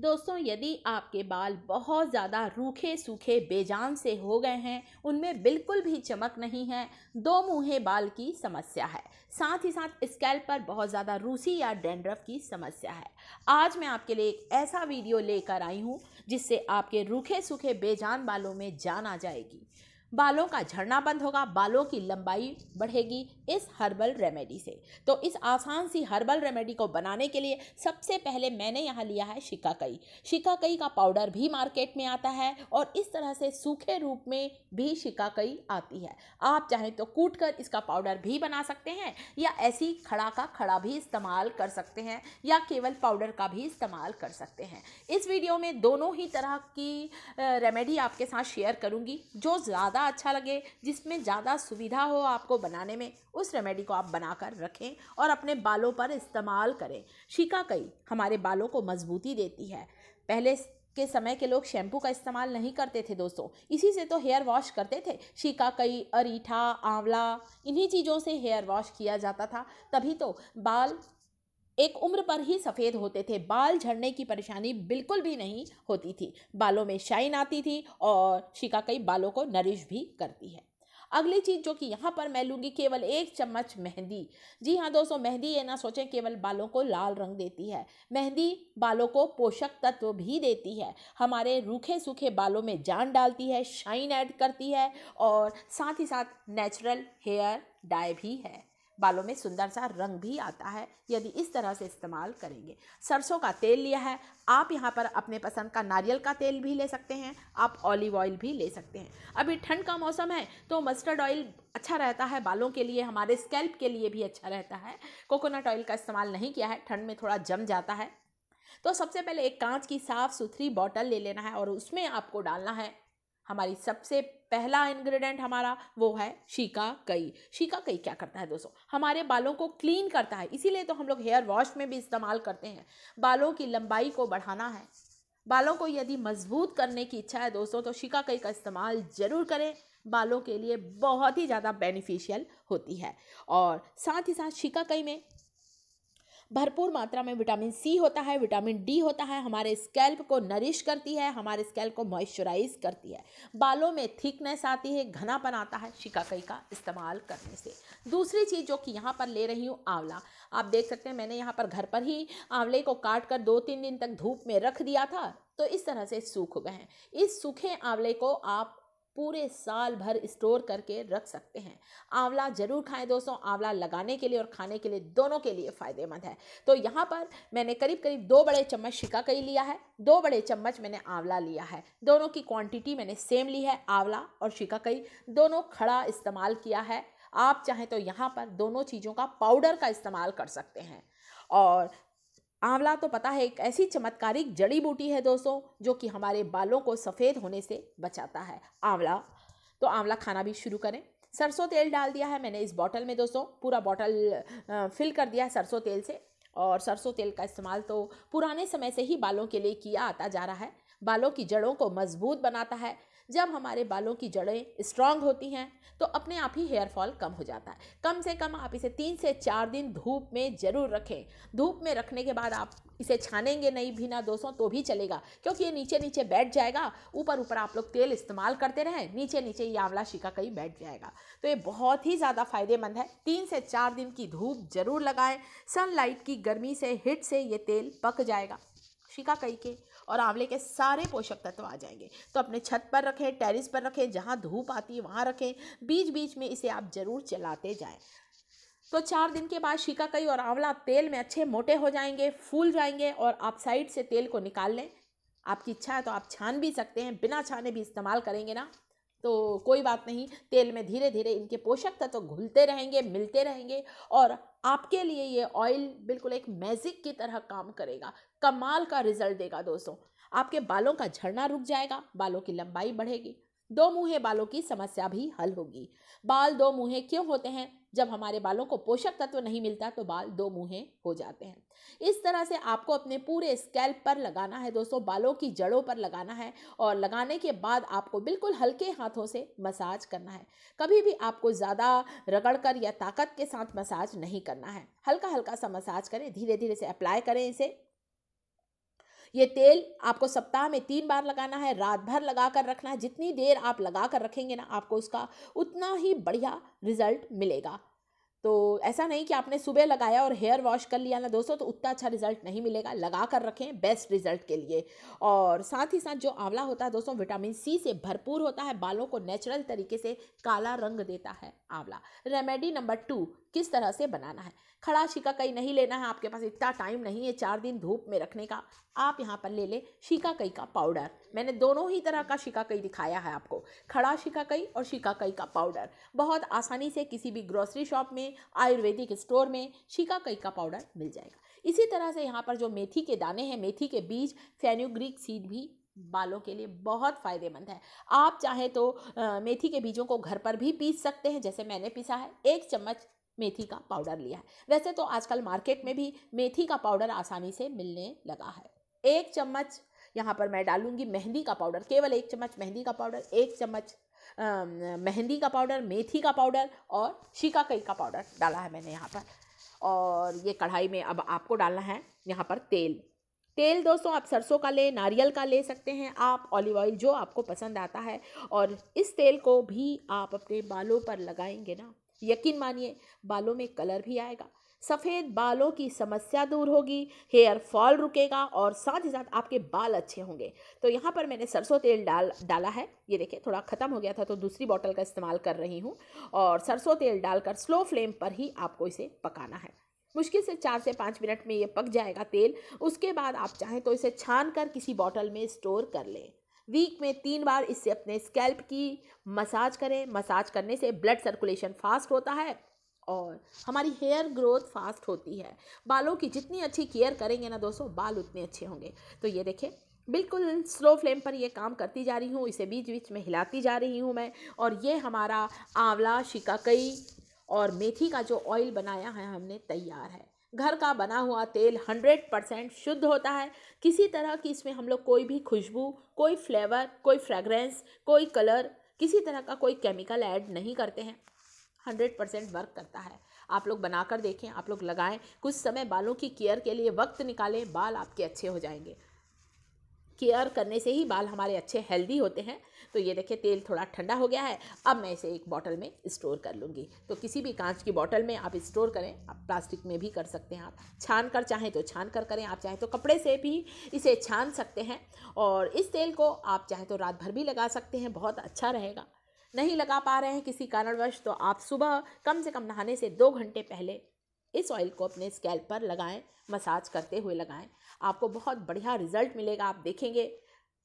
दोस्तों यदि आपके बाल बहुत ज़्यादा रूखे सूखे बेजान से हो गए हैं उनमें बिल्कुल भी चमक नहीं है दो मुँहे बाल की समस्या है साथ ही साथ स्कैल्प पर बहुत ज़्यादा रूसी या डेंड्रफ की समस्या है आज मैं आपके लिए एक ऐसा वीडियो लेकर आई हूँ जिससे आपके रूखे सूखे बेजान बालों में जान आ जाएगी बालों का झड़ना बंद होगा बालों की लंबाई बढ़ेगी इस हर्बल रेमेडी से तो इस आसान सी हर्बल रेमेडी को बनाने के लिए सबसे पहले मैंने यहाँ लिया है शिकाकई शिकाकई का पाउडर भी मार्केट में आता है और इस तरह से सूखे रूप में भी शिकाकई आती है आप चाहें तो कूट कर इसका पाउडर भी बना सकते हैं या ऐसी खड़ा का खड़ा भी इस्तेमाल कर सकते हैं या केवल पाउडर का भी इस्तेमाल कर सकते हैं इस वीडियो में दोनों ही तरह की रेमेडी आपके साथ शेयर करूँगी जो ज़्यादा ज़्यादा अच्छा लगे जिसमें ज़्यादा सुविधा हो आपको बनाने में उस रेमेडी को आप बनाकर रखें और अपने बालों पर इस्तेमाल करें शिकाकई हमारे बालों को मजबूती देती है पहले के समय के लोग शैम्पू का इस्तेमाल नहीं करते थे दोस्तों इसी से तो हेयर वॉश करते थे शिकाकई अरीठा आंवला इन्हीं चीज़ों से हेयर वॉश किया जाता था तभी तो बाल एक उम्र पर ही सफ़ेद होते थे बाल झड़ने की परेशानी बिल्कुल भी नहीं होती थी बालों में शाइन आती थी और शिका कई बालों को नरिश भी करती है अगली चीज़ जो कि यहाँ पर मैं लूँगी केवल एक चम्मच मेहंदी जी हाँ दोस्तों मेहंदी ये ना सोचें केवल बालों को लाल रंग देती है मेहंदी बालों को पोषक तत्व भी देती है हमारे रूखे सूखे बालों में जान डालती है शाइन ऐड करती है और साथ ही साथ नेचुरल हेयर डाई भी है बालों में सुंदर सा रंग भी आता है यदि इस तरह से इस्तेमाल करेंगे सरसों का तेल लिया है आप यहाँ पर अपने पसंद का नारियल का तेल भी ले सकते हैं आप ऑलिव ऑयल भी ले सकते हैं अभी ठंड का मौसम है तो मस्टर्ड ऑयल अच्छा रहता है बालों के लिए हमारे स्कैल्प के लिए भी अच्छा रहता है कोकोनट ऑयल का इस्तेमाल नहीं किया है ठंड में थोड़ा जम जाता है तो सबसे पहले एक कांच की साफ़ सुथरी बॉटल ले लेना है और उसमें आपको डालना है हमारी सबसे पहला इंग्रेडिएंट हमारा वो है शीका कई क्या करता है दोस्तों हमारे बालों को क्लीन करता है इसीलिए तो हम लोग हेयर वॉश में भी इस्तेमाल करते हैं बालों की लंबाई को बढ़ाना है बालों को यदि मजबूत करने की इच्छा है दोस्तों तो शिकाकई का इस्तेमाल ज़रूर करें बालों के लिए बहुत ही ज़्यादा बेनिफिशियल होती है और साथ ही साथ शिकाकई में भरपूर मात्रा में विटामिन सी होता है विटामिन डी होता है हमारे स्कैल्प को नरिश करती है हमारे स्कैल्प को मॉइस्चराइज करती है बालों में थिकनेस आती है घनापन आता है शिकाकई का इस्तेमाल करने से दूसरी चीज़ जो कि यहाँ पर ले रही हूँ आंवला आप देख सकते हैं मैंने यहाँ पर घर पर ही आंवले को काट कर दो तीन दिन तक धूप में रख दिया था तो इस तरह से सूख गए हैं इस सूखे आंवले को आप पूरे साल भर स्टोर करके रख सकते हैं आंवला ज़रूर खाएं दोस्तों आंवला लगाने के लिए और खाने के लिए दोनों के लिए फ़ायदेमंद है तो यहाँ पर मैंने करीब करीब दो बड़े चम्मच शिका कई लिया है दो बड़े चम्मच मैंने आंवला लिया है दोनों की क्वांटिटी मैंने सेम ली है आंवला और शिका कई दोनों खड़ा इस्तेमाल किया है आप चाहें तो यहाँ पर दोनों चीज़ों का पाउडर का इस्तेमाल कर सकते हैं और आंवला तो पता है एक ऐसी चमत्कारिक जड़ी बूटी है दोस्तों जो कि हमारे बालों को सफ़ेद होने से बचाता है आंवला तो आंवला खाना भी शुरू करें सरसों तेल डाल दिया है मैंने इस बॉटल में दोस्तों पूरा बॉटल फिल कर दिया है सरसों तेल से और सरसों तेल का इस्तेमाल तो पुराने समय से ही बालों के लिए किया आता जा रहा है बालों की जड़ों को मजबूत बनाता है जब हमारे बालों की जड़ें स्ट्रांग होती हैं तो अपने आप ही हेयर फॉल कम हो जाता है कम से कम आप इसे तीन से चार दिन धूप में ज़रूर रखें धूप में रखने के बाद आप इसे छानेंगे नहीं भीना दोस्तों तो भी चलेगा क्योंकि ये नीचे नीचे बैठ जाएगा ऊपर ऊपर आप लोग तेल इस्तेमाल करते रहें नीचे नीचे ये आंवला शिका कहीं बैठ जाएगा तो ये बहुत ही ज़्यादा फ़ायदेमंद है तीन से चार दिन की धूप ज़रूर लगाएं सनलाइट की गर्मी से हिट से ये तेल पक जाएगा शिकाकई के और आंवले के सारे पोषक तत्व आ जाएंगे तो अपने छत पर रखें टेरिस पर रखें जहाँ धूप आती है वहाँ रखें बीच बीच में इसे आप ज़रूर चलाते जाएँ तो चार दिन के बाद शिकाकई और आंवला तेल में अच्छे मोटे हो जाएंगे फूल जाएंगे और आप साइड से तेल को निकाल लें आपकी इच्छा है तो आप छान भी सकते हैं बिना छाने भी इस्तेमाल करेंगे ना तो कोई बात नहीं तेल में धीरे धीरे इनके पोषक तत्व तो घुलते रहेंगे मिलते रहेंगे और आपके लिए ये ऑयल बिल्कुल एक मैजिक की तरह काम करेगा कमाल का रिजल्ट देगा दोस्तों आपके बालों का झड़ना रुक जाएगा बालों की लंबाई बढ़ेगी दो मुँहे बालों की समस्या भी हल होगी बाल दो मुँहे क्यों होते हैं जब हमारे बालों को पोषक तत्व नहीं मिलता तो बाल दो मुँहे हो जाते हैं इस तरह से आपको अपने पूरे स्कैल्प पर लगाना है दोस्तों बालों की जड़ों पर लगाना है और लगाने के बाद आपको बिल्कुल हल्के हाथों से मसाज करना है कभी भी आपको ज़्यादा रगड़ कर या ताकत के साथ मसाज नहीं करना है हल्का हल्का सा मसाज करें धीरे धीरे से अप्लाई करें इसे ये तेल आपको सप्ताह में तीन बार लगाना है रात भर लगा कर रखना है जितनी देर आप लगा कर रखेंगे ना आपको उसका उतना ही बढ़िया रिजल्ट मिलेगा तो ऐसा नहीं कि आपने सुबह लगाया और हेयर वॉश कर लिया ना दोस्तों तो उतना अच्छा रिजल्ट नहीं मिलेगा लगा कर रखें बेस्ट रिजल्ट के लिए और साथ ही साथ जो आंवला होता है दोस्तों विटामिन सी से भरपूर होता है बालों को नेचुरल तरीके से काला रंग देता है आंवला रेमेडी नंबर टू किस तरह से बनाना है खड़ा शिकाकई नहीं लेना है आपके पास इतना टाइम नहीं है चार दिन धूप में रखने का आप यहाँ पर ले लें शिकाकई का पाउडर मैंने दोनों ही तरह का शिकाकई दिखाया है आपको खड़ा शिकाकई और शिकाकई का पाउडर बहुत आसानी से किसी भी ग्रोसरी शॉप में में आयुर्वेदिक स्टोर में कई का पाउडर मिल जाएगा इसी तरह से यहाँ पर जो मेथी के दाने हैं मेथी के बीज फैन्यूग्रिक सीड भी बालों के लिए बहुत फ़ायदेमंद है आप चाहे तो आ, मेथी के बीजों को घर पर भी पीस सकते हैं जैसे मैंने पीसा है एक चम्मच मेथी का पाउडर लिया है वैसे तो आजकल मार्केट में भी मेथी का पाउडर आसानी से मिलने लगा है एक चम्मच यहाँ पर मैं डालूंगी मेहंदी का पाउडर केवल एक चम्मच मेहंदी का पाउडर एक चम्मच मेहंदी का पाउडर मेथी का पाउडर और कई का पाउडर डाला है मैंने यहाँ पर और ये कढ़ाई में अब आपको डालना है यहाँ पर तेल तेल दोस्तों आप सरसों का ले नारियल का ले सकते हैं आप ऑलिव ऑयल जो आपको पसंद आता है और इस तेल को भी आप अपने बालों पर लगाएंगे ना यकीन मानिए बालों में कलर भी आएगा सफ़ेद बालों की समस्या दूर होगी हेयर फॉल रुकेगा और साथ ही साथ आपके बाल अच्छे होंगे तो यहाँ पर मैंने सरसों तेल डाल डाला है ये देखिए थोड़ा ख़त्म हो गया था तो दूसरी बॉटल का इस्तेमाल कर रही हूँ और सरसों तेल डालकर स्लो फ्लेम पर ही आपको इसे पकाना है मुश्किल से चार से पाँच मिनट में ये पक जाएगा तेल उसके बाद आप चाहें तो इसे छान कर किसी बॉटल में स्टोर कर लें वीक में तीन बार इससे अपने स्कैल्प की मसाज करें मसाज करने से ब्लड सर्कुलेशन फास्ट होता है और हमारी हेयर ग्रोथ फास्ट होती है बालों की जितनी अच्छी केयर करेंगे ना दोस्तों बाल उतने अच्छे होंगे तो ये देखें बिल्कुल स्लो फ्लेम पर ये काम करती जा रही हूँ इसे बीच बीच में हिलाती जा रही हूँ मैं और ये हमारा आंवला शिकाकई और मेथी का जो ऑयल बनाया है हमने तैयार है घर का बना हुआ तेल हंड्रेड परसेंट शुद्ध होता है किसी तरह की इसमें हम लोग कोई भी खुशबू कोई फ्लेवर कोई फ्रेगरेंस कोई कलर किसी तरह का कोई केमिकल ऐड नहीं करते हैं हंड्रेड परसेंट वर्क करता है आप लोग बनाकर देखें आप लोग लगाएं कुछ समय बालों की केयर के लिए वक्त निकालें बाल आपके अच्छे हो जाएंगे केयर करने से ही बाल हमारे अच्छे हेल्दी होते हैं तो ये देखिए तेल थोड़ा ठंडा हो गया है अब मैं इसे एक बॉटल में स्टोर कर लूँगी तो किसी भी कांच की बॉटल में आप स्टोर करें आप प्लास्टिक में भी कर सकते हैं आप छान कर चाहें तो छान कर करें आप चाहें तो कपड़े से भी इसे छान सकते हैं और इस तेल को आप चाहें तो रात भर भी लगा सकते हैं बहुत अच्छा रहेगा नहीं लगा पा रहे हैं किसी कारणवश तो आप सुबह कम से कम नहाने से दो घंटे पहले इस ऑयल को अपने स्कैल्प पर लगाएं मसाज करते हुए लगाएं आपको बहुत बढ़िया रिजल्ट मिलेगा आप देखेंगे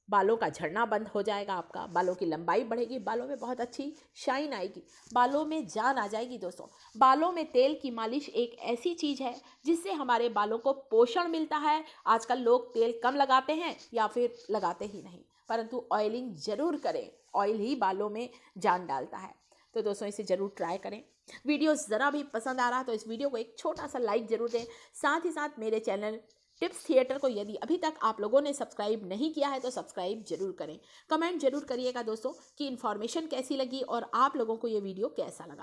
बालों का झड़ना बंद हो जाएगा आपका बालों की लंबाई बढ़ेगी बालों में बहुत अच्छी शाइन आएगी बालों में जान आ जाएगी दोस्तों बालों में तेल की मालिश एक ऐसी चीज़ है जिससे हमारे बालों को पोषण मिलता है आजकल लोग तेल कम लगाते हैं या फिर लगाते ही नहीं परंतु ऑयलिंग ज़रूर करें ऑयल ही बालों में जान डालता है तो दोस्तों इसे ज़रूर ट्राई करें वीडियो ज़रा भी पसंद आ रहा है तो इस वीडियो को एक छोटा सा लाइक ज़रूर दें साथ ही साथ मेरे चैनल टिप्स थिएटर को यदि अभी तक आप लोगों ने सब्सक्राइब नहीं किया है तो सब्सक्राइब जरूर करें कमेंट जरूर करिएगा दोस्तों कि इन्फॉर्मेशन कैसी लगी और आप लोगों को ये वीडियो कैसा लगा